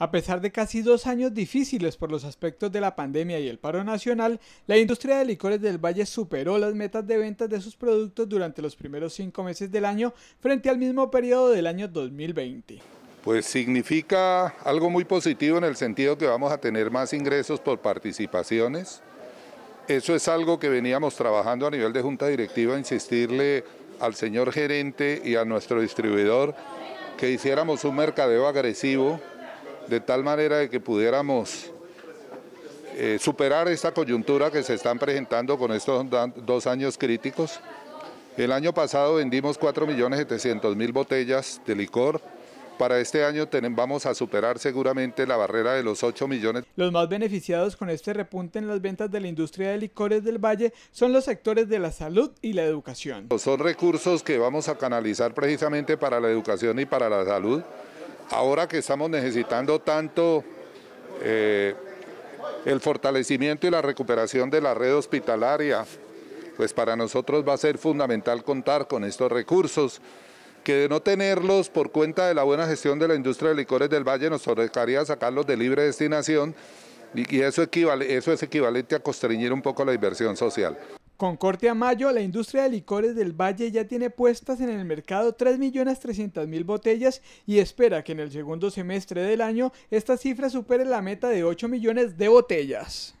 A pesar de casi dos años difíciles por los aspectos de la pandemia y el paro nacional, la industria de licores del Valle superó las metas de ventas de sus productos durante los primeros cinco meses del año frente al mismo periodo del año 2020. Pues significa algo muy positivo en el sentido que vamos a tener más ingresos por participaciones. Eso es algo que veníamos trabajando a nivel de Junta Directiva, insistirle al señor gerente y a nuestro distribuidor que hiciéramos un mercadeo agresivo de tal manera de que pudiéramos eh, superar esta coyuntura que se están presentando con estos dos años críticos. El año pasado vendimos 4.700.000 botellas de licor, para este año vamos a superar seguramente la barrera de los 8 millones. Los más beneficiados con este repunte en las ventas de la industria de licores del Valle son los sectores de la salud y la educación. Son recursos que vamos a canalizar precisamente para la educación y para la salud ahora que estamos necesitando tanto eh, el fortalecimiento y la recuperación de la red hospitalaria, pues para nosotros va a ser fundamental contar con estos recursos, que de no tenerlos por cuenta de la buena gestión de la industria de licores del Valle nos tocaría sacarlos de libre destinación y, eso, eso es equivalente a constreñir un poco la inversión social. Con corte a mayo, la industria de licores del Valle ya tiene puestas en el mercado 3.300.000 botellas y espera que en el segundo semestre del año esta cifra supere la meta de 8 millones de botellas.